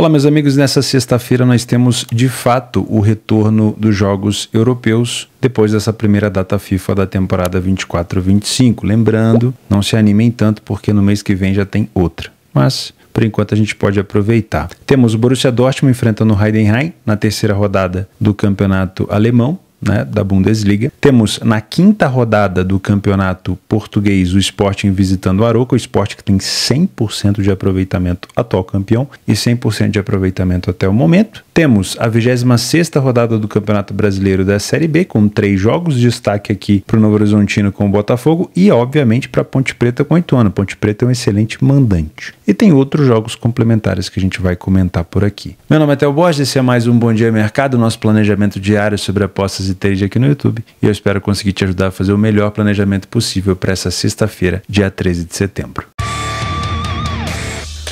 Olá, meus amigos. Nessa sexta-feira nós temos de fato o retorno dos jogos europeus depois dessa primeira data FIFA da temporada 24-25. Lembrando, não se animem tanto porque no mês que vem já tem outra. Mas por enquanto a gente pode aproveitar. Temos o Borussia Dortmund enfrentando o Heidenheim na terceira rodada do campeonato alemão né, da Bundesliga. Temos na quinta rodada do campeonato português o Sporting visitando o Aroca, o Sporting que tem 100% de aproveitamento atual campeão e 100% de aproveitamento até o momento. Temos a 26ª rodada do Campeonato Brasileiro da Série B com três jogos, destaque aqui para o Novo Horizontino com o Botafogo e obviamente para Ponte Preta com o Ituano. Ponte Preta é um excelente mandante. E tem outros jogos complementares que a gente vai comentar por aqui. Meu nome é Théo Borges, esse é mais um Bom Dia Mercado, nosso planejamento diário sobre apostas de trade aqui no YouTube e eu espero conseguir te ajudar a fazer o melhor planejamento possível para essa sexta-feira, dia 13 de setembro.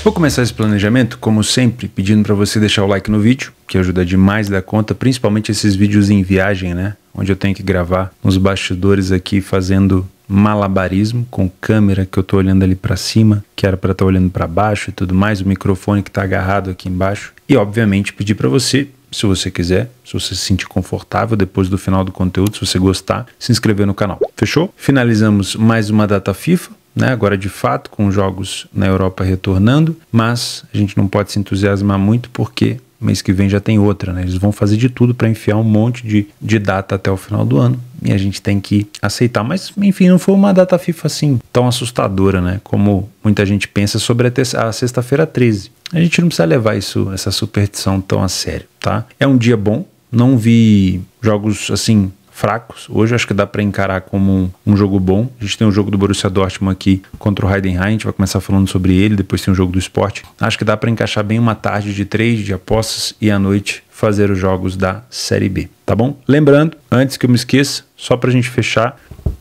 Vou começar esse planejamento, como sempre, pedindo para você deixar o like no vídeo, que ajuda demais da conta, principalmente esses vídeos em viagem, né? Onde eu tenho que gravar nos bastidores aqui fazendo malabarismo com câmera que eu tô olhando ali para cima, que era para estar tá olhando para baixo e tudo mais, o microfone que tá agarrado aqui embaixo. E obviamente pedir para você se você quiser, se você se sentir confortável depois do final do conteúdo, se você gostar, se inscrever no canal. Fechou? Finalizamos mais uma data FIFA. Né, agora de fato, com jogos na Europa retornando, mas a gente não pode se entusiasmar muito porque mês que vem já tem outra, né? Eles vão fazer de tudo para enfiar um monte de, de data até o final do ano e a gente tem que aceitar. Mas, enfim, não foi uma data FIFA assim tão assustadora, né? Como muita gente pensa sobre a, a sexta-feira 13. A gente não precisa levar isso, essa superstição tão a sério, tá? É um dia bom, não vi jogos assim fracos. Hoje acho que dá para encarar como um, um, jogo bom. A gente tem o um jogo do Borussia Dortmund aqui contra o Heidenheim, a gente vai começar falando sobre ele, depois tem o um jogo do esporte. Acho que dá para encaixar bem uma tarde de três de apostas e à noite fazer os jogos da Série B, tá bom? Lembrando, antes que eu me esqueça, só para a gente fechar,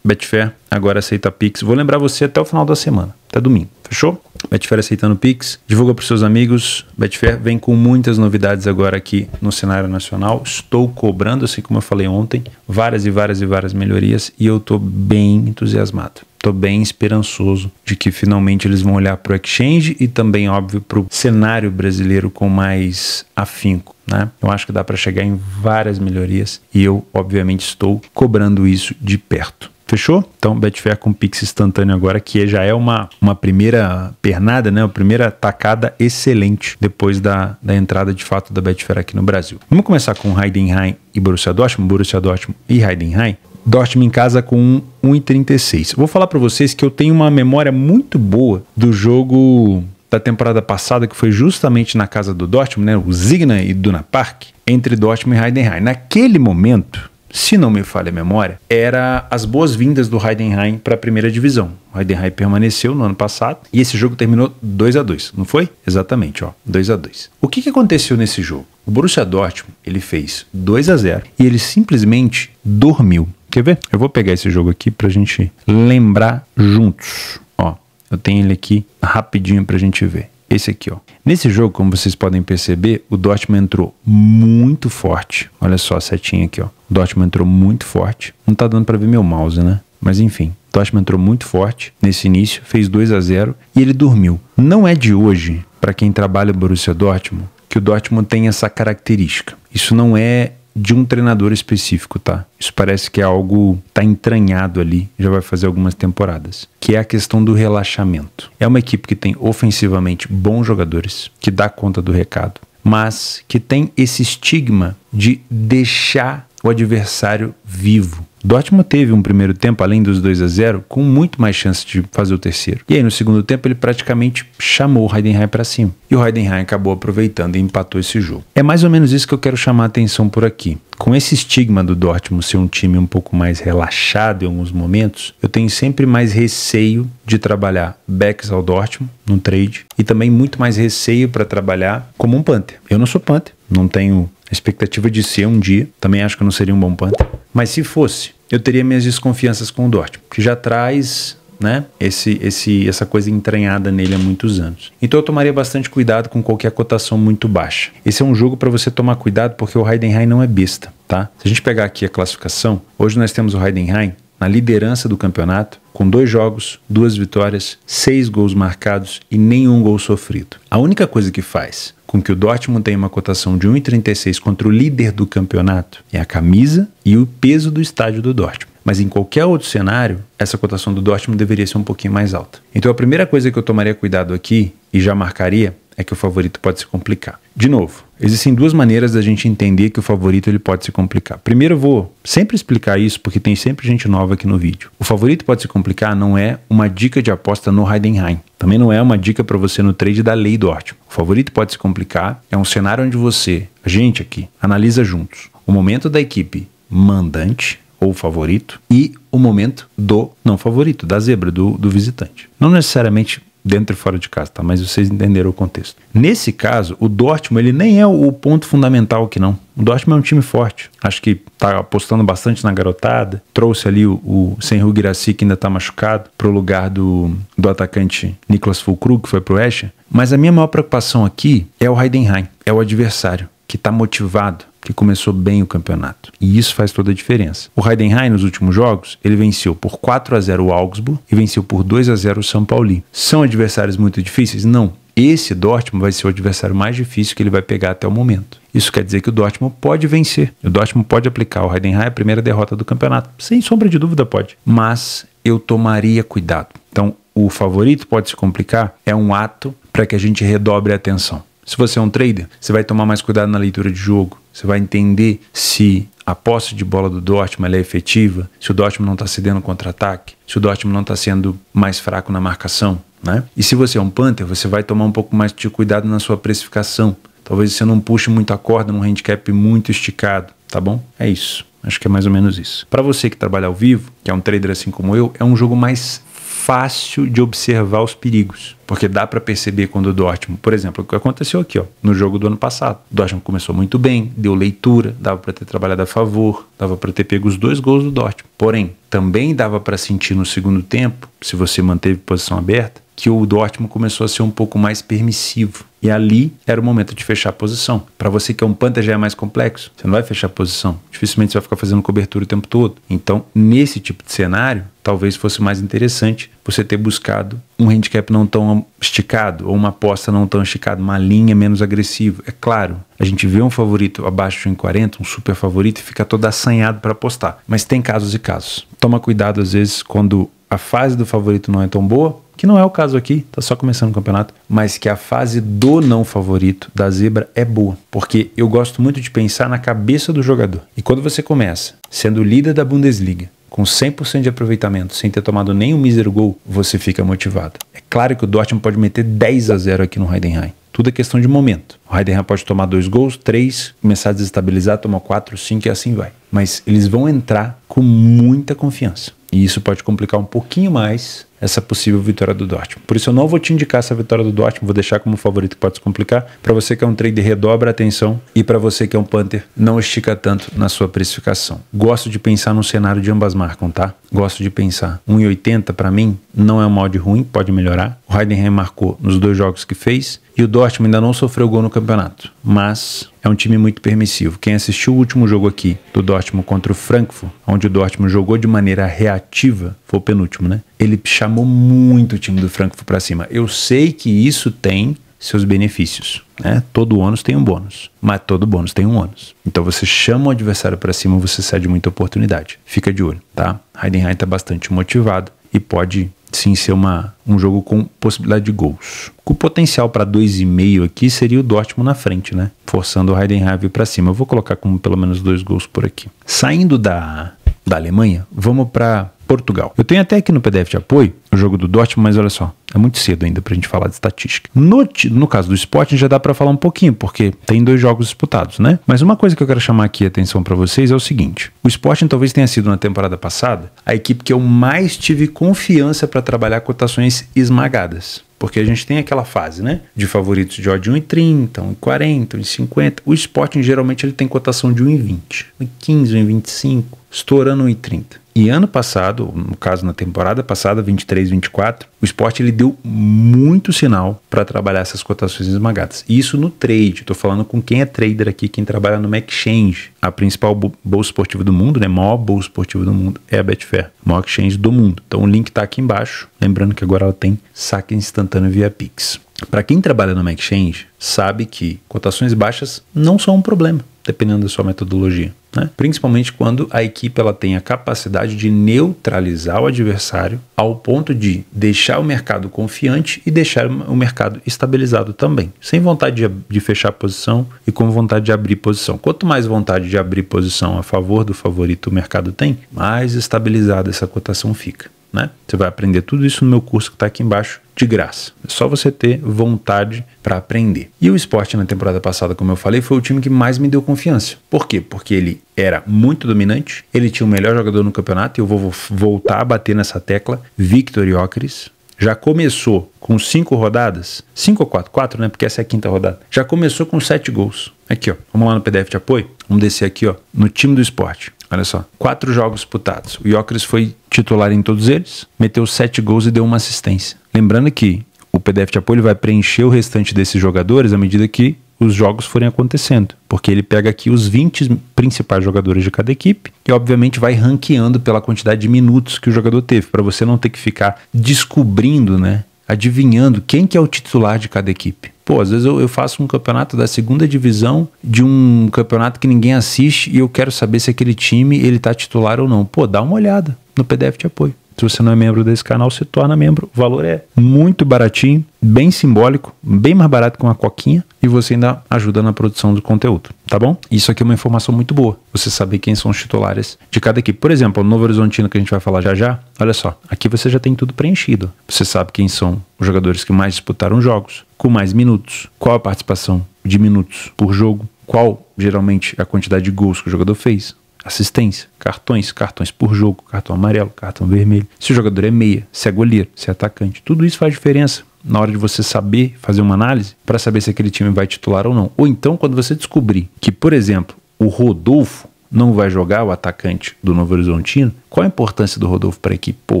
Betfair agora aceita Pix. Vou lembrar você até o final da semana, até domingo. Fechou? Betfair aceitando Pix. Divulga para seus amigos. Betfair vem com muitas novidades agora aqui no cenário nacional. Estou cobrando, assim como eu falei ontem, várias e várias e várias melhorias e eu estou bem entusiasmado. Estou bem esperançoso de que finalmente eles vão olhar para o exchange e também, óbvio, para o cenário brasileiro com mais afinco. Né? Eu acho que dá para chegar em várias melhorias e eu, obviamente, estou cobrando isso de perto. Fechou? Então, Betfair com Pix instantâneo agora, que já é uma, uma primeira pernada, né? Uma primeira tacada excelente depois da, da entrada de fato da Betfair aqui no Brasil. Vamos começar com Heidenheim e Borussia Dortmund, Borussia Dortmund e Heidenheim. Dortmund em casa com 1,36. Vou falar para vocês que eu tenho uma memória muito boa do jogo da temporada passada, que foi justamente na casa do Dortmund, né? O Zigna e Duna Park, entre Dortmund e Heidenheim. Naquele momento, se não me falha a memória, era as boas-vindas do Heidenheim para a primeira divisão. O Heidenheim permaneceu no ano passado e esse jogo terminou 2 a 2 não foi? Exatamente, ó, 2 a 2 O que, que aconteceu nesse jogo? O Borussia Dortmund, ele fez 2 a 0 e ele simplesmente dormiu. Quer ver? Eu vou pegar esse jogo aqui para a gente lembrar juntos. Ó, eu tenho ele aqui rapidinho para a gente ver. Esse aqui, ó. Nesse jogo, como vocês podem perceber, o Dortmund entrou muito forte. Olha só a setinha aqui, ó. O Dortmund entrou muito forte. Não tá dando para ver meu mouse, né? Mas enfim, o Dortmund entrou muito forte nesse início, fez 2 a 0 e ele dormiu. Não é de hoje, para quem trabalha o Borussia Dortmund, que o Dortmund tem essa característica. Isso não é de um treinador específico, tá? Isso parece que é algo tá entranhado ali, já vai fazer algumas temporadas, que é a questão do relaxamento. É uma equipe que tem ofensivamente bons jogadores, que dá conta do recado, mas que tem esse estigma de deixar o adversário vivo. Dortmund teve um primeiro tempo, além dos 2 a 0 com muito mais chance de fazer o terceiro. E aí, no segundo tempo, ele praticamente chamou o Heidenheim para cima. E o Heidenheim acabou aproveitando e empatou esse jogo. É mais ou menos isso que eu quero chamar a atenção por aqui. Com esse estigma do Dortmund ser um time um pouco mais relaxado em alguns momentos, eu tenho sempre mais receio de trabalhar backs ao Dortmund no trade e também muito mais receio para trabalhar como um Panther. Eu não sou Panther, não tenho a expectativa de ser um dia. Também acho que eu não seria um bom Panther. Mas se fosse, eu teria minhas desconfianças com o Dortmund, que já traz né? Esse, esse, essa coisa entranhada nele há muitos anos. Então eu tomaria bastante cuidado com qualquer cotação muito baixa. Esse é um jogo para você tomar cuidado porque o Heidenheim não é besta, tá? Se a gente pegar aqui a classificação, hoje nós temos o Heidenheim na liderança do campeonato, com dois jogos, duas vitórias, seis gols marcados e nenhum gol sofrido. A única coisa que faz com que o Dortmund tem uma cotação de 1,36 contra o líder do campeonato, é a camisa e o peso do estádio do Dortmund. Mas em qualquer outro cenário, essa cotação do Dortmund deveria ser um pouquinho mais alta. Então a primeira coisa que eu tomaria cuidado aqui e já marcaria é que o favorito pode se complicar. De novo, existem duas maneiras da gente entender que o favorito ele pode se complicar. Primeiro, eu vou sempre explicar isso porque tem sempre gente nova aqui no vídeo. O favorito pode se complicar não é uma dica de aposta no Heidenheim. Também não é uma dica para você no trade da lei do ótimo. O favorito pode se complicar, é um cenário onde você, a gente aqui, analisa juntos o momento da equipe mandante ou favorito e o momento do não favorito, da zebra, do, do visitante. Não necessariamente dentro e fora de casa, tá? Mas vocês entenderam o contexto. Nesse caso, o Dortmund ele nem é o ponto fundamental aqui não. O Dortmund é um time forte. Acho que tá apostando bastante na garotada. Trouxe ali o, o Senhor Girassi, que ainda tá machucado, pro lugar do, do atacante Niklas Fulkrug, que foi pro Escher. Mas a minha maior preocupação aqui é o Heidenheim, é o adversário que tá motivado que começou bem o campeonato. E isso faz toda a diferença. O Heidenheim, nos últimos jogos, ele venceu por 4 a 0 o Augsburg e venceu por 2 a 0 o São Pauli. São adversários muito difíceis? Não. Esse Dortmund vai ser o adversário mais difícil que ele vai pegar até o momento. Isso quer dizer que o Dortmund pode vencer. O Dortmund pode aplicar o Heidenheim é a primeira derrota do campeonato. Sem sombra de dúvida pode. Mas eu tomaria cuidado. Então, o favorito pode se complicar é um ato para que a gente redobre a atenção. Se você é um trader, você vai tomar mais cuidado na leitura de jogo. Você vai entender se a posse de bola do Dortmund é efetiva, se o Dortmund não está cedendo contra-ataque, se o Dortmund não está sendo mais fraco na marcação. Né? E se você é um Panther, você vai tomar um pouco mais de cuidado na sua precificação. Talvez você não puxe muito a corda num handicap muito esticado, tá bom? É isso. Acho que é mais ou menos isso. Para você que trabalha ao vivo, que é um trader assim como eu, é um jogo mais fácil de observar os perigos, porque dá para perceber quando o Dortmund, por exemplo, o que aconteceu aqui, ó, no jogo do ano passado. O Dortmund começou muito bem, deu leitura, dava para ter trabalhado a favor, dava para ter pego os dois gols do Dortmund. Porém, também dava para sentir no segundo tempo, se você manteve posição aberta, que o Dortmund começou a ser um pouco mais permissivo. E ali era o momento de fechar a posição. Para você que é um Panther, já é mais complexo, você não vai fechar a posição. Dificilmente você vai ficar fazendo cobertura o tempo todo. Então, nesse tipo de cenário, talvez fosse mais interessante você ter buscado um handicap não tão esticado ou uma aposta não tão esticada, uma linha menos agressiva. É claro, a gente vê um favorito abaixo de 1,40, um super favorito e fica todo assanhado para apostar. Mas tem casos e casos. Toma cuidado às vezes quando a fase do favorito não é tão boa que não é o caso aqui, tá só começando o campeonato, mas que a fase do não favorito da zebra é boa, porque eu gosto muito de pensar na cabeça do jogador. E quando você começa sendo líder da Bundesliga, com 100% de aproveitamento, sem ter tomado nenhum mísero gol, você fica motivado. É claro que o Dortmund pode meter 10 a 0 aqui no Heidenheim. Tudo é questão de momento. O Heidenheim pode tomar dois gols, três, começar a desestabilizar, tomar quatro, cinco e assim vai. Mas eles vão entrar com muita confiança. E isso pode complicar um pouquinho mais essa possível vitória do Dortmund. Por isso eu não vou te indicar essa vitória do Dortmund, vou deixar como favorito que pode se complicar. Para você que é um trader, redobra a atenção e para você que é um punter, não estica tanto na sua precificação. Gosto de pensar num cenário de ambas marcas, tá? gosto de pensar. 1,80 para mim não é um molde ruim, pode melhorar. O Heidenheim marcou nos dois jogos que fez e o Dortmund ainda não sofreu gol no campeonato, mas é um time muito permissivo. Quem assistiu o último jogo aqui do Dortmund contra o Frankfurt, onde o Dortmund jogou de maneira reativa, foi o penúltimo, né? Ele chamou muito o time do Frankfurt para cima. Eu sei que isso tem seus benefícios. Né? Todo ônus tem um bônus, mas todo bônus tem um ônus. Então você chama o adversário para cima, você cede muita oportunidade. Fica de olho, tá? Heidenheim está bastante motivado e pode sim ser uma, um jogo com possibilidade de gols. O potencial para 2,5 aqui seria o Dortmund na frente, né? Forçando o Heidenheim para cima. Eu vou colocar como pelo menos dois gols por aqui. Saindo da, da Alemanha, vamos para Portugal. Eu tenho até aqui no PDF de apoio o jogo do Dortmund, mas olha só, é muito cedo ainda para a gente falar de estatística. No, no caso do esporte, já dá para falar um pouquinho, porque tem dois jogos disputados, né? Mas uma coisa que eu quero chamar aqui a atenção para vocês é o seguinte: o esporte então, talvez tenha sido na temporada passada a equipe que eu mais tive confiança para trabalhar cotações esmagadas. Porque a gente tem aquela fase, né? De favoritos de odd 1,30, 1,40, 1,50. O Sporting geralmente ele tem cotação de 1,20, 1,15, 1,25, estourando 1,30. E ano passado, no caso na temporada passada, 23, 24, o esporte ele deu muito sinal para trabalhar essas cotações esmagadas. Isso no trade, estou falando com quem é trader aqui, quem trabalha numa exchange, a principal bolsa esportiva do mundo, né? Maior bolsa esportiva do mundo é a Betfair, maior exchange do mundo. Então o link está aqui embaixo, lembrando que agora ela tem saque instantâneo via Pix. Para quem trabalha numa exchange, sabe que cotações baixas não são um problema dependendo da sua metodologia. Né? Principalmente quando a equipe ela tem a capacidade de neutralizar o adversário ao ponto de deixar o mercado confiante e deixar o mercado estabilizado também, sem vontade de, de fechar posição e com vontade de abrir posição. Quanto mais vontade de abrir posição a favor do favorito o mercado tem, mais estabilizada essa cotação fica. Né? Você vai aprender tudo isso no meu curso que está aqui embaixo, de graça. É só você ter vontade para aprender. E o esporte na temporada passada, como eu falei, foi o time que mais me deu confiança. Por quê? Porque ele era muito dominante, ele tinha o melhor jogador no campeonato, e eu vou voltar a bater nessa tecla, Victor Iócris, já começou com cinco rodadas, cinco ou quatro, quatro, né? Porque essa é a quinta rodada. Já começou com sete gols. Aqui, ó. Vamos lá no PDF de apoio. Vamos descer aqui, ó. No time do esporte. Olha só, quatro jogos disputados. O Iócaris foi titular em todos eles, meteu sete gols e deu uma assistência. Lembrando que o PDF de apoio vai preencher o restante desses jogadores à medida que os jogos forem acontecendo, porque ele pega aqui os 20 principais jogadores de cada equipe e obviamente vai ranqueando pela quantidade de minutos que o jogador teve, para você não ter que ficar descobrindo, né, adivinhando quem que é o titular de cada equipe. Pô, às vezes eu, eu, faço um campeonato da segunda divisão de um campeonato que ninguém assiste e eu quero saber se aquele time ele tá titular ou não. Pô, dá uma olhada no PDF de apoio. Se você não é membro desse canal, se torna membro. O valor é muito baratinho, bem simbólico, bem mais barato que uma coquinha e você ainda ajuda na produção do conteúdo, tá bom? Isso aqui é uma informação muito boa, você saber quem são os titulares de cada equipe. Por exemplo, o Novo Horizontino que a gente vai falar já já, olha só, aqui você já tem tudo preenchido. Você sabe quem são os jogadores que mais disputaram jogos, com mais minutos, qual a participação de minutos por jogo, qual geralmente a quantidade de gols que o jogador fez, assistência, cartões, cartões por jogo, cartão amarelo, cartão vermelho, se o jogador é meia, se é goleiro, se é atacante, tudo isso faz diferença na hora de você saber fazer uma análise para saber se aquele time vai titular ou não. Ou então, quando você descobrir que, por exemplo, o Rodolfo não vai jogar o atacante do Novo Horizontino, qual a importância do Rodolfo para a equipe? Pô, o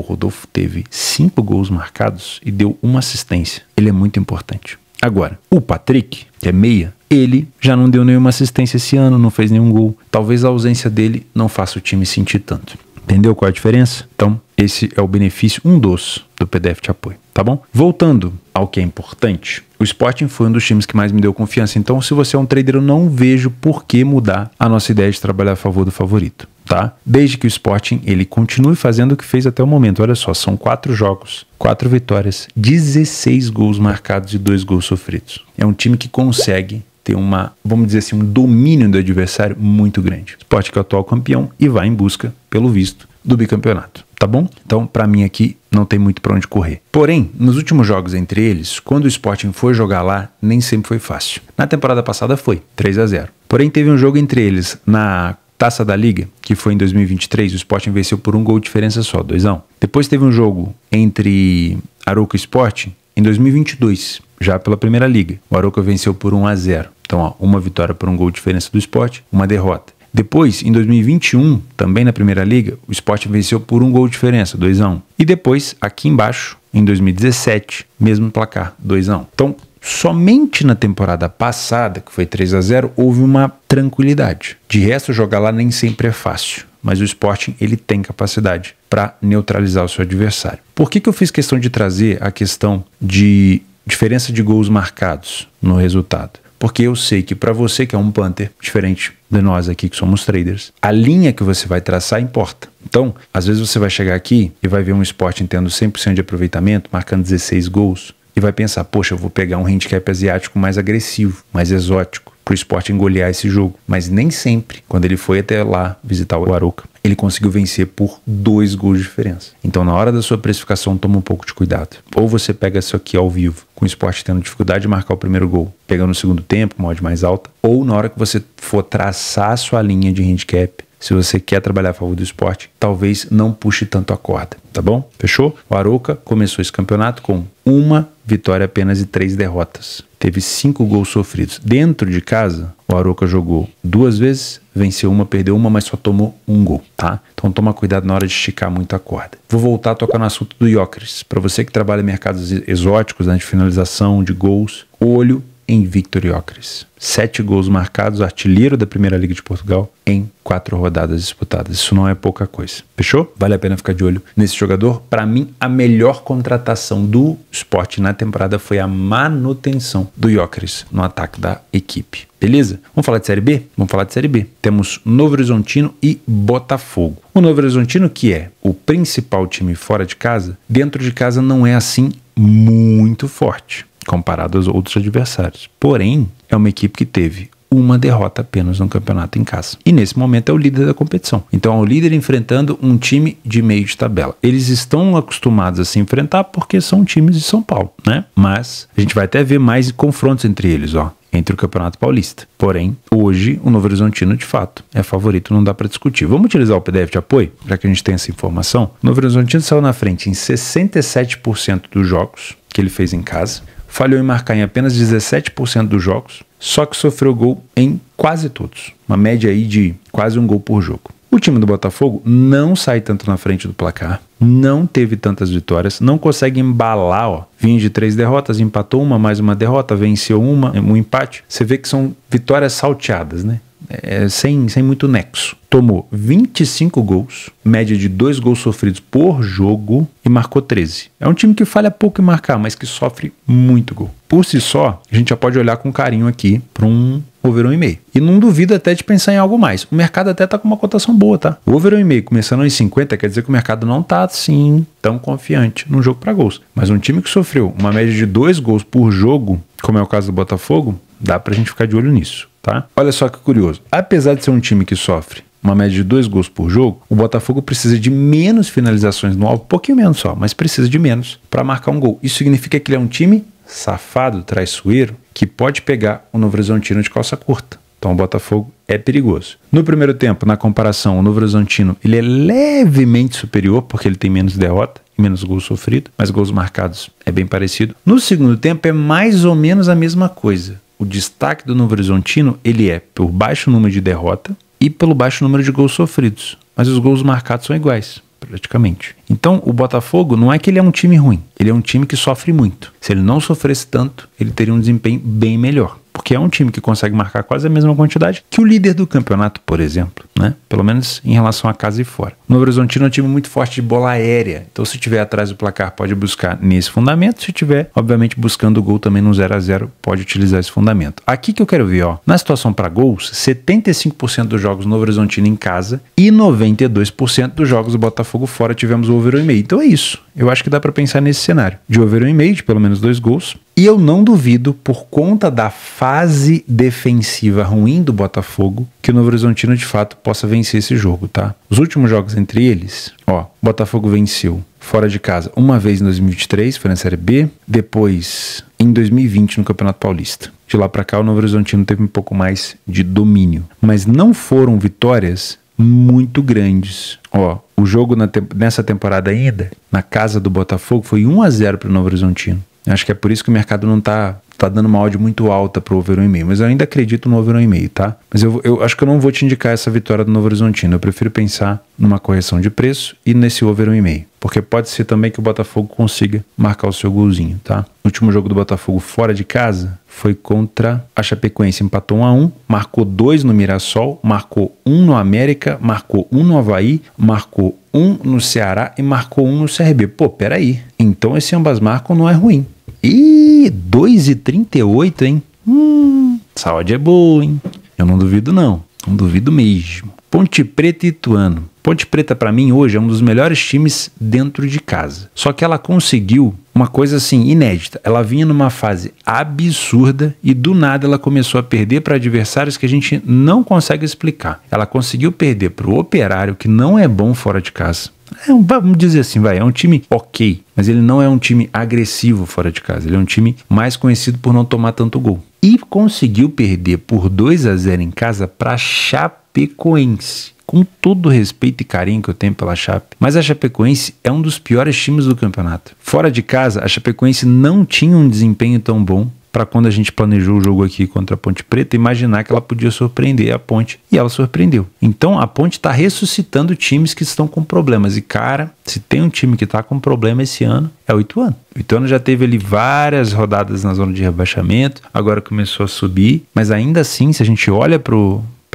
Rodolfo teve cinco gols marcados e deu uma assistência. Ele é muito importante. Agora, o Patrick, que é meia, ele já não deu nenhuma assistência esse ano, não fez nenhum gol. Talvez a ausência dele não faça o time sentir tanto. Entendeu qual é a diferença? Então, esse é o benefício, um dos, do PDF de apoio, tá bom? Voltando ao que é importante, o Sporting foi um dos times que mais me deu confiança. Então, se você é um trader, eu não vejo por que mudar a nossa ideia de trabalhar a favor do favorito tá? Desde que o Sporting ele continue fazendo o que fez até o momento. Olha só, são quatro jogos, quatro vitórias, 16 gols marcados e dois gols sofridos. É um time que consegue ter uma, vamos dizer assim, um domínio do adversário muito grande. Sporting é o atual campeão e vai em busca, pelo visto, do bicampeonato, tá bom? Então, para mim aqui não tem muito para onde correr. Porém, nos últimos jogos entre eles, quando o Sporting foi jogar lá, nem sempre foi fácil. Na temporada passada foi, 3 a 0. Porém, teve um jogo entre eles na Taça da Liga, que foi em 2023, o Sporting venceu por um gol de diferença só, 2 1. Depois teve um jogo entre Arouca e Sport em 2022, já pela Primeira Liga. O Arouca venceu por 1 a 0. Então, ó, uma vitória por um gol de diferença do Sport, uma derrota. Depois, em 2021, também na Primeira Liga, o Sport venceu por um gol de diferença, 2 a 1. E depois, aqui embaixo, em 2017, mesmo placar, 2 a 1. Então, Somente na temporada passada, que foi 3 a 0, houve uma tranquilidade. De resto, jogar lá nem sempre é fácil, mas o Sporting ele tem capacidade para neutralizar o seu adversário. Por que, que eu fiz questão de trazer a questão de diferença de gols marcados no resultado? Porque eu sei que para você que é um punter, diferente de nós aqui que somos traders, a linha que você vai traçar importa. Então, às vezes você vai chegar aqui e vai ver um Sporting tendo 100% de aproveitamento, marcando 16 gols, e vai pensar: poxa, eu vou pegar um handicap asiático mais agressivo, mais exótico, para o esporte engolir esse jogo. Mas nem sempre, quando ele foi até lá visitar o Aroca, ele conseguiu vencer por dois gols de diferença. Então, na hora da sua precificação, toma um pouco de cuidado. Ou você pega isso aqui ao vivo, com o esporte tendo dificuldade de marcar o primeiro gol, pegando o segundo tempo, uma odd mais alta, ou na hora que você for traçar a sua linha de handicap, se você quer trabalhar a favor do esporte, talvez não puxe tanto a corda, tá bom? Fechou? O Aroca começou esse campeonato com uma vitória apenas e três derrotas. Teve cinco gols sofridos. Dentro de casa, o Aroca jogou duas vezes, venceu uma, perdeu uma, mas só tomou um gol, tá? Então toma cuidado na hora de esticar muito a corda. Vou voltar a tocar no assunto do Iocres. Para você que trabalha em mercados exóticos, né, de finalização, de gols, olho em Victoriócris. Sete gols marcados, artilheiro da Primeira Liga de Portugal em quatro rodadas disputadas. Isso não é pouca coisa. Fechou? Vale a pena ficar de olho nesse jogador. Para mim, a melhor contratação do esporte na temporada foi a manutenção do Jóqueres no ataque da equipe. Beleza? Vamos falar de Série B? Vamos falar de Série B. Temos Novo Horizontino e Botafogo. O Novo Horizontino, que é o principal time fora de casa, dentro de casa não é assim muito forte comparado aos outros adversários. Porém, é uma equipe que teve uma derrota apenas no campeonato em casa. E nesse momento é o líder da competição. Então é o líder enfrentando um time de meio de tabela. Eles estão acostumados a se enfrentar porque são times de São Paulo, né? Mas a gente vai até ver mais confrontos entre eles, ó. Entre o Campeonato Paulista. Porém, hoje o Novo Horizontino de fato é favorito, não dá para discutir. Vamos utilizar o PDF de apoio, já que a gente tem essa informação. O Novo Horizontino saiu na frente em 67% dos jogos que ele fez em casa falhou em marcar em apenas 17% dos jogos, só que sofreu gol em quase todos, uma média aí de quase um gol por jogo. O time do Botafogo não sai tanto na frente do placar, não teve tantas vitórias, não consegue embalar, ó. Vinha de três derrotas, empatou uma, mais uma derrota, venceu uma, um empate. Você vê que são vitórias salteadas, né? é, sem, sem muito nexo. Tomou 25 gols, média de 2 gols sofridos por jogo e marcou 13. É um time que falha pouco em marcar, mas que sofre muito gol. Por si só, a gente já pode olhar com carinho aqui para um over 1,5. E não duvido até de pensar em algo mais. O mercado até tá com uma cotação boa, tá? O over 1,5 começando em 50 quer dizer que o mercado não tá assim tão confiante num jogo para gols. Mas um time que sofreu uma média de dois gols por jogo, como é o caso do Botafogo, dá para a gente ficar de olho nisso tá? Olha só que curioso. Apesar de ser um time que sofre uma média de dois gols por jogo, o Botafogo precisa de menos finalizações no alvo, um pouquinho menos só, mas precisa de menos para marcar um gol. Isso significa que ele é um time safado, traiçoeiro, que pode pegar o Novo Horizontino de calça curta. Então o Botafogo é perigoso. No primeiro tempo, na comparação, o Novo Horizontino ele é levemente superior porque ele tem menos derrota menos gols sofridos, mas gols marcados é bem parecido. No segundo tempo é mais ou menos a mesma coisa o destaque do Novo Horizontino ele é pelo baixo número de derrota e pelo baixo número de gols sofridos, mas os gols marcados são iguais. Praticamente. Então, o Botafogo não é que ele é um time ruim, ele é um time que sofre muito. Se ele não sofresse tanto, ele teria um desempenho bem melhor que é um time que consegue marcar quase a mesma quantidade que o líder do campeonato, por exemplo, né? Pelo menos em relação a casa e fora. No Horizontino é um time muito forte de bola aérea, então se tiver atrás do placar pode buscar nesse fundamento, se tiver, obviamente, buscando o gol também no 0 a 0 pode utilizar esse fundamento. Aqui que eu quero ver, ó, na situação para gols, 75% dos jogos no Horizontino em casa e 92% dos jogos do Botafogo fora tivemos o over 1,5. Então é isso. Eu acho que dá para pensar nesse cenário. De over 1,5, de pelo menos dois gols, e eu não duvido, por conta da fase defensiva ruim do Botafogo, que o Novo Horizontino de fato possa vencer esse jogo, tá? Os últimos jogos entre eles, ó, Botafogo venceu fora de casa uma vez em 2023, foi na Série B, depois em 2020 no Campeonato Paulista. De lá para cá, o Novo Horizontino teve um pouco mais de domínio, mas não foram vitórias muito grandes. Ó, o jogo te nessa temporada ainda, na casa do Botafogo, foi 1 a 0 para o Novo Horizontino. Acho que é por isso que o mercado não está tá dando uma odd muito alta para o over 1,5, mas eu ainda acredito no over 1,5, tá? Mas eu, eu acho que eu não vou te indicar essa vitória do Novo Horizontino, eu prefiro pensar numa correção de preço e nesse over 1,5, porque pode ser também que o Botafogo consiga marcar o seu golzinho, tá? O último jogo do Botafogo fora de casa foi contra a Chapecoense, empatou 1 a 1, marcou 2 no Mirassol, marcou 1 no América, marcou 1 no Havaí, marcou 1 no Ceará e marcou 1 no CRB. Pô, peraí, então esse ambas marcam não é ruim. E 2,38, hein? Hum, saúde é boa, hein? Eu não duvido não, não duvido mesmo. Ponte Preta e Ituano. Ponte Preta para mim hoje é um dos melhores times dentro de casa. Só que ela conseguiu uma coisa assim inédita. Ela vinha numa fase absurda e do nada ela começou a perder para adversários que a gente não consegue explicar. Ela conseguiu perder para o Operário, que não é bom fora de casa. É um, vamos dizer assim, vai, é um time ok, mas ele não é um time agressivo fora de casa. Ele é um time mais conhecido por não tomar tanto gol. E conseguiu perder por 2 a 0 em casa para Chapecoense com todo o respeito e carinho que eu tenho pela Chape. Mas a Chapecoense é um dos piores times do campeonato. Fora de casa, a Chapecoense não tinha um desempenho tão bom para quando a gente planejou o jogo aqui contra a Ponte Preta, imaginar que ela podia surpreender a Ponte e ela surpreendeu. Então a Ponte está ressuscitando times que estão com problemas. E cara, se tem um time que está com problema esse ano, é o Ituano. O Ituano já teve ali várias rodadas na zona de rebaixamento, agora começou a subir, mas ainda assim, se a gente olha para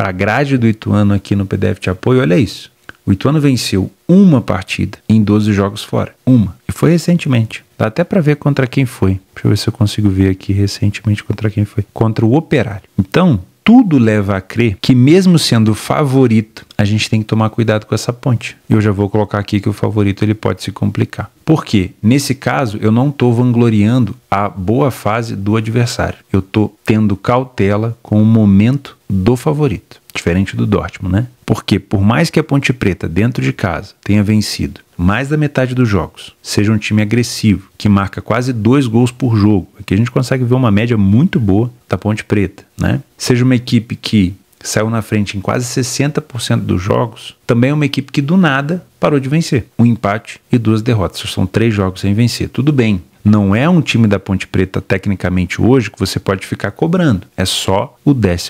a grade do Ituano aqui no PDF de apoio, olha isso. O Ituano venceu uma partida em 12 jogos fora. Uma. E foi recentemente. Dá até para ver contra quem foi. Deixa eu ver se eu consigo ver aqui recentemente contra quem foi. Contra o Operário. Então, tudo leva a crer que, mesmo sendo favorito, a gente tem que tomar cuidado com essa ponte. Eu já vou colocar aqui que o favorito ele pode se complicar. Porque nesse caso eu não estou vangloriando a boa fase do adversário. Eu estou tendo cautela com o momento do favorito, diferente do Dortmund, né? Porque por mais que a Ponte Preta dentro de casa tenha vencido mais da metade dos jogos. Seja um time agressivo, que marca quase dois gols por jogo. Aqui a gente consegue ver uma média muito boa da Ponte Preta, né? Seja uma equipe que saiu na frente em quase 60% dos jogos, também é uma equipe que do nada parou de vencer. Um empate e duas derrotas. São três jogos sem vencer. Tudo bem, não é um time da Ponte Preta tecnicamente hoje que você pode ficar cobrando. É só o 14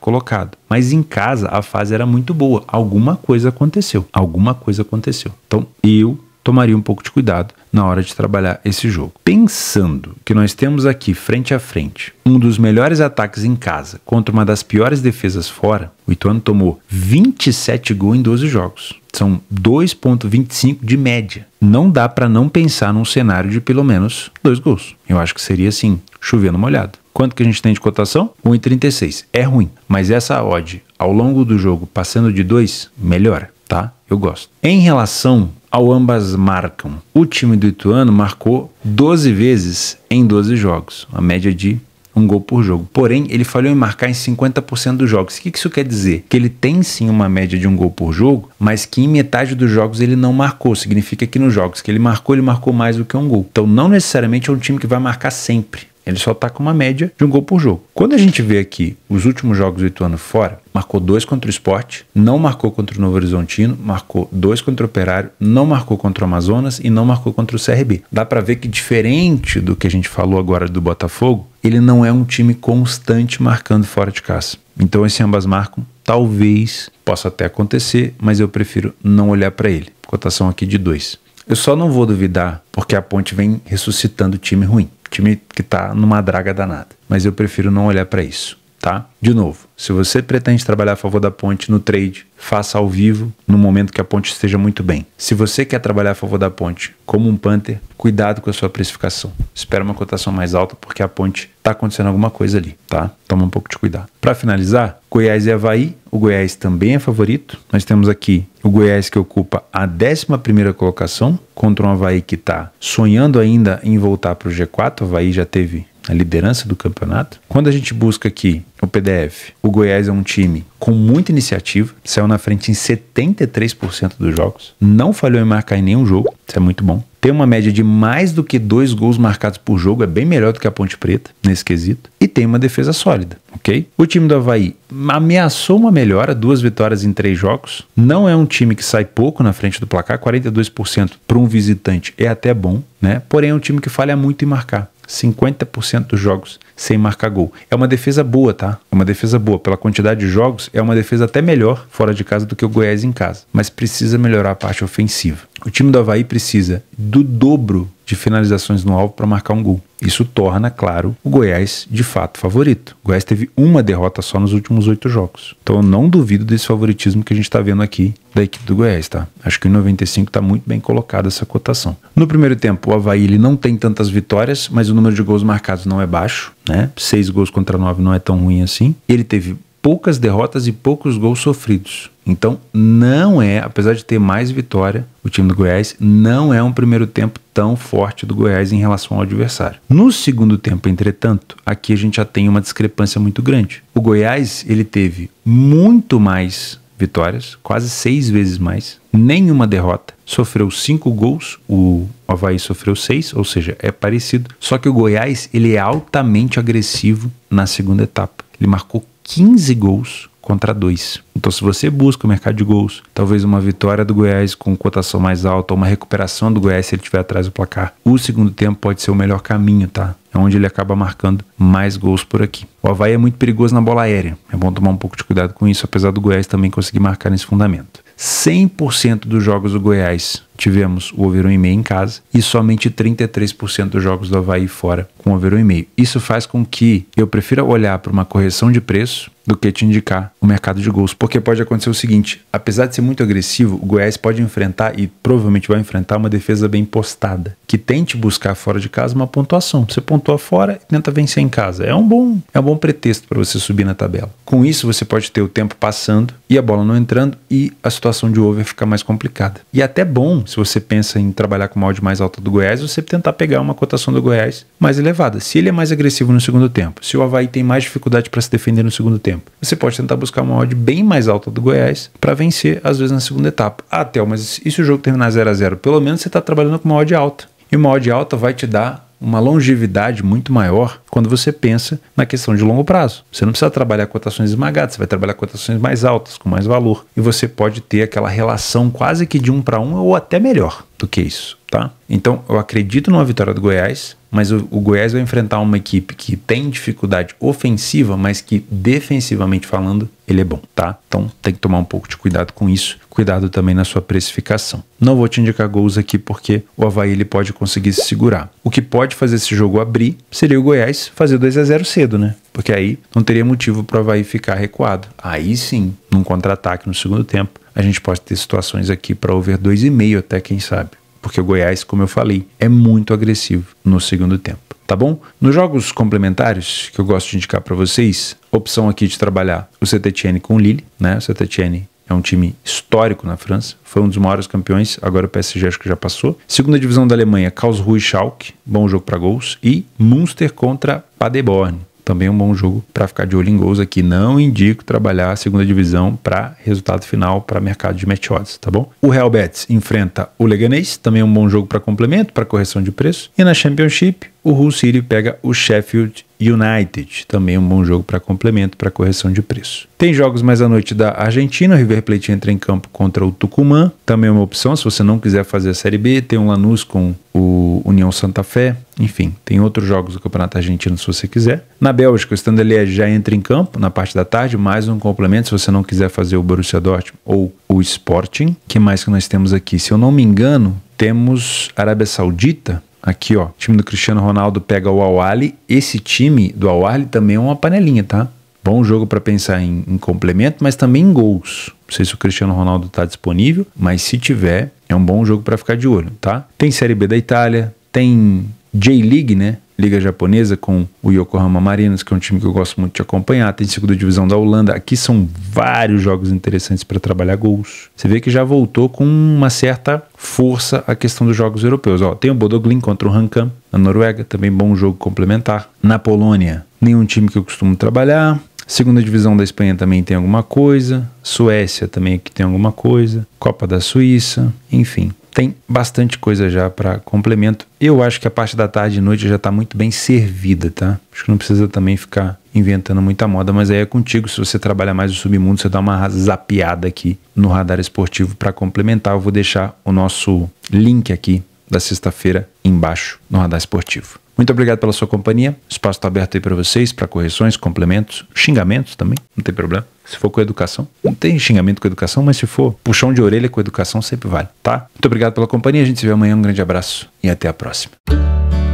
colocado. Mas em casa a fase era muito boa. Alguma coisa aconteceu. Alguma coisa aconteceu. Então eu tomaria um pouco de cuidado na hora de trabalhar esse jogo. Pensando que nós temos aqui frente a frente um dos melhores ataques em casa contra uma das piores defesas fora, o Ituano tomou 27 gols em 12 jogos. São 2,25 de média. Não dá para não pensar num cenário de pelo menos dois gols. Eu acho que seria assim, chovendo molhado. Quanto que a gente tem de cotação? 1,36. É ruim, mas essa odd ao longo do jogo passando de 2, melhora, tá? Eu gosto. Em relação ao ambas marcam, o time do Ituano marcou 12 vezes em 12 jogos, a média de um gol por jogo. Porém, ele falhou em marcar em 50% dos jogos. O que isso quer dizer? Que ele tem sim uma média de um gol por jogo, mas que em metade dos jogos ele não marcou. Significa que nos jogos que ele marcou, ele marcou mais do que um gol. Então, não necessariamente é um time que vai marcar sempre. Ele só está com uma média de um gol por jogo. Quando a gente vê aqui os últimos jogos do Ituano fora, marcou dois contra o esporte, não marcou contra o Novo Horizontino, marcou dois contra o Operário, não marcou contra o Amazonas e não marcou contra o CRB. Dá para ver que diferente do que a gente falou agora do Botafogo, ele não é um time constante marcando fora de casa. Então esse ambas marcam, talvez possa até acontecer, mas eu prefiro não olhar para ele. Cotação aqui de dois. Eu só não vou duvidar porque a ponte vem ressuscitando time ruim, time que tá numa draga danada. Mas eu prefiro não olhar para isso tá? De novo, se você pretende trabalhar a favor da ponte no trade, faça ao vivo no momento que a ponte esteja muito bem. Se você quer trabalhar a favor da ponte como um Panther, cuidado com a sua precificação. Espera uma cotação mais alta porque a ponte está acontecendo alguma coisa ali, tá? Toma um pouco de cuidado. Para finalizar, Goiás e Havaí. O Goiás também é favorito. Nós temos aqui o Goiás que ocupa a 11ª colocação contra um Havaí que está sonhando ainda em voltar para o G4. O Havaí já teve a liderança do campeonato. Quando a gente busca aqui o PDF, o Goiás é um time com muita iniciativa, saiu na frente em 73% dos jogos, não falhou em marcar em nenhum jogo, isso é muito bom. Tem uma média de mais do que dois gols marcados por jogo, é bem melhor do que a Ponte Preta nesse quesito, e tem uma defesa sólida, ok? O time do Havaí ameaçou uma melhora, duas vitórias em três jogos, não é um time que sai pouco na frente do placar, 42% para um visitante é até bom, né? Porém é um time que falha muito em marcar. 50% dos jogos sem marcar gol. É uma defesa boa, tá? É uma defesa boa. Pela quantidade de jogos, é uma defesa até melhor fora de casa do que o Goiás em casa. Mas precisa melhorar a parte ofensiva. O time do Havaí precisa do dobro de finalizações no alvo para marcar um gol. Isso torna, claro, o Goiás de fato favorito. O Goiás teve uma derrota só nos últimos oito jogos. Então eu não duvido desse favoritismo que a gente está vendo aqui da equipe do Goiás, tá? Acho que o 95 está muito bem colocado essa cotação. No primeiro tempo, o Havaí ele não tem tantas vitórias, mas o número de gols marcados não é baixo, né? Seis gols contra nove não é tão ruim assim. Ele teve poucas derrotas e poucos gols sofridos. Então, não é, apesar de ter mais vitória, o time do Goiás não é um primeiro tempo tão forte do Goiás em relação ao adversário. No segundo tempo, entretanto, aqui a gente já tem uma discrepância muito grande. O Goiás, ele teve muito mais vitórias, quase seis vezes mais, nenhuma derrota, sofreu cinco gols, o Havaí sofreu seis, ou seja, é parecido. Só que o Goiás ele é altamente agressivo na segunda etapa. Ele marcou 15 gols contra 2. Então, se você busca o mercado de gols, talvez uma vitória do Goiás com cotação mais alta, ou uma recuperação do Goiás se ele estiver atrás do placar, o segundo tempo pode ser o melhor caminho, tá? É onde ele acaba marcando mais gols por aqui. O Havaí é muito perigoso na bola aérea. É bom tomar um pouco de cuidado com isso, apesar do Goiás também conseguir marcar nesse fundamento. 100% dos jogos do Goiás tivemos o over 1,5 em casa e somente 33% dos jogos do Havaí fora com over 1,5. Isso faz com que eu prefira olhar para uma correção de preço do que te indicar o mercado de gols. Porque pode acontecer o seguinte: apesar de ser muito agressivo, o Goiás pode enfrentar e provavelmente vai enfrentar uma defesa bem postada, que tente buscar fora de casa uma pontuação. Você pontua fora e tenta vencer em casa. É um bom, é um bom pretexto para você subir na tabela. Com isso, você pode ter o tempo passando e a bola não entrando e a situação de over fica mais complicada. E até bom se você pensa em trabalhar com uma odd mais alta do Goiás, você tentar pegar uma cotação do Goiás mais elevada. Se ele é mais agressivo no segundo tempo, se o Havaí tem mais dificuldade para se defender no segundo tempo, você pode tentar buscar uma odd bem mais alta do Goiás para vencer, às vezes, na segunda etapa. Ah, Théo, mas e se o jogo terminar 0 a 0 Pelo menos você está trabalhando com uma odd alta. E uma odd alta vai te dar uma longevidade muito maior quando você pensa na questão de longo prazo. Você não precisa trabalhar cotações esmagadas, você vai trabalhar cotações mais altas, com mais valor. E você pode ter aquela relação quase que de um para um ou até melhor do que isso. Tá? Então, eu acredito numa vitória do Goiás, mas o, o, Goiás vai enfrentar uma equipe que tem dificuldade ofensiva, mas que defensivamente falando ele é bom, tá? Então tem que tomar um pouco de cuidado com isso, cuidado também na sua precificação. Não vou te indicar gols aqui porque o Havaí ele pode conseguir se segurar. O que pode fazer esse jogo abrir seria o Goiás fazer 2 a 0 cedo, né? Porque aí não teria motivo para o Havaí ficar recuado. Aí sim, num contra-ataque no segundo tempo, a gente pode ter situações aqui para over 2,5 até quem sabe porque o Goiás, como eu falei, é muito agressivo no segundo tempo. Tá bom? Nos jogos complementares que eu gosto de indicar para vocês, opção aqui de trabalhar o CTTN com o Lille, né? O CTTN é um time histórico na França, foi um dos maiores campeões, agora o PSG acho que já passou. Segunda divisão da Alemanha, Karlsruhe e Schalke, bom jogo para gols e Munster contra Paderborn também um bom jogo para ficar de olho em gols aqui. Não indico trabalhar a segunda divisão para resultado final para mercado de match odds, tá bom? O Real Betis enfrenta o Leganês, também um bom jogo para complemento, para correção de preço. E na Championship, o Hull City pega o Sheffield United, também um bom jogo para complemento para correção de preço. Tem jogos mais à noite da Argentina, o River Plate entra em campo contra o Tucumã, também é uma opção se você não quiser fazer a Série B, tem o Lanús com o União Santa Fé, enfim, tem outros jogos do Campeonato Argentino se você quiser. Na Bélgica, o Standard Liège já entra em campo na parte da tarde, mais um complemento se você não quiser fazer o Borussia Dortmund ou o Sporting. Que mais que nós temos aqui? Se eu não me engano, temos Arábia Saudita Aqui, ó, o time do Cristiano Ronaldo pega o Awali. Esse time do Awali também é uma panelinha, tá? Bom jogo para pensar em, em, complemento, mas também em gols. Não sei se o Cristiano Ronaldo está disponível, mas se tiver, é um bom jogo para ficar de olho, tá? Tem Série B da Itália, tem J-League, né? Liga Japonesa com o Yokohama Marinos, que é um time que eu gosto muito de acompanhar. Tem segunda divisão da Holanda. Aqui são vários jogos interessantes para trabalhar gols. Você vê que já voltou com uma certa força a questão dos jogos europeus. Ó, tem o Bodoglin contra o Rankin na Noruega, também bom jogo complementar. Na Polônia, nenhum time que eu costumo trabalhar. Segunda divisão da Espanha também tem alguma coisa. Suécia também aqui é tem alguma coisa. Copa da Suíça, enfim tem bastante coisa já para complemento. Eu acho que a parte da tarde e noite já está muito bem servida, tá? Acho que não precisa também ficar inventando muita moda, mas aí é contigo. Se você trabalha mais o submundo, você dá uma zapiada aqui no radar esportivo para complementar. Eu vou deixar o nosso link aqui da sexta-feira embaixo no radar esportivo. Muito obrigado pela sua companhia. O espaço está aberto aí para vocês, para correções, complementos, xingamentos também, não tem problema. Se for com educação, não tem xingamento com educação, mas se for puxão de orelha com educação, sempre vale, tá? Muito obrigado pela companhia. A gente se vê amanhã. Um grande abraço e até a próxima.